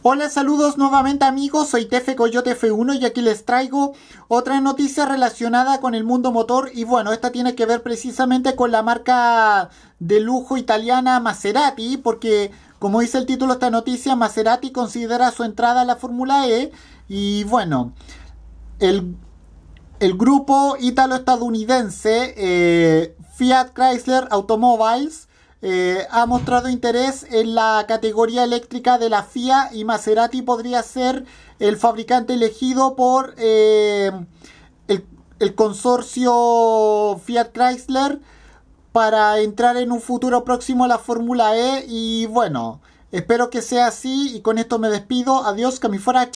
Hola, saludos nuevamente amigos, soy Tefe Coyote F1 y aquí les traigo otra noticia relacionada con el mundo motor y bueno, esta tiene que ver precisamente con la marca de lujo italiana Maserati porque como dice el título de esta noticia, Maserati considera su entrada a la Fórmula E y bueno, el, grupo ítalo-estadounidense eh, Fiat Chrysler Automobiles eh, ha mostrado interés en la categoría eléctrica de la FIA y Maserati podría ser el fabricante elegido por eh, el, consorcio Fiat Chrysler para entrar en un futuro próximo a la Fórmula E y bueno, espero que sea así y con esto me despido, adiós, que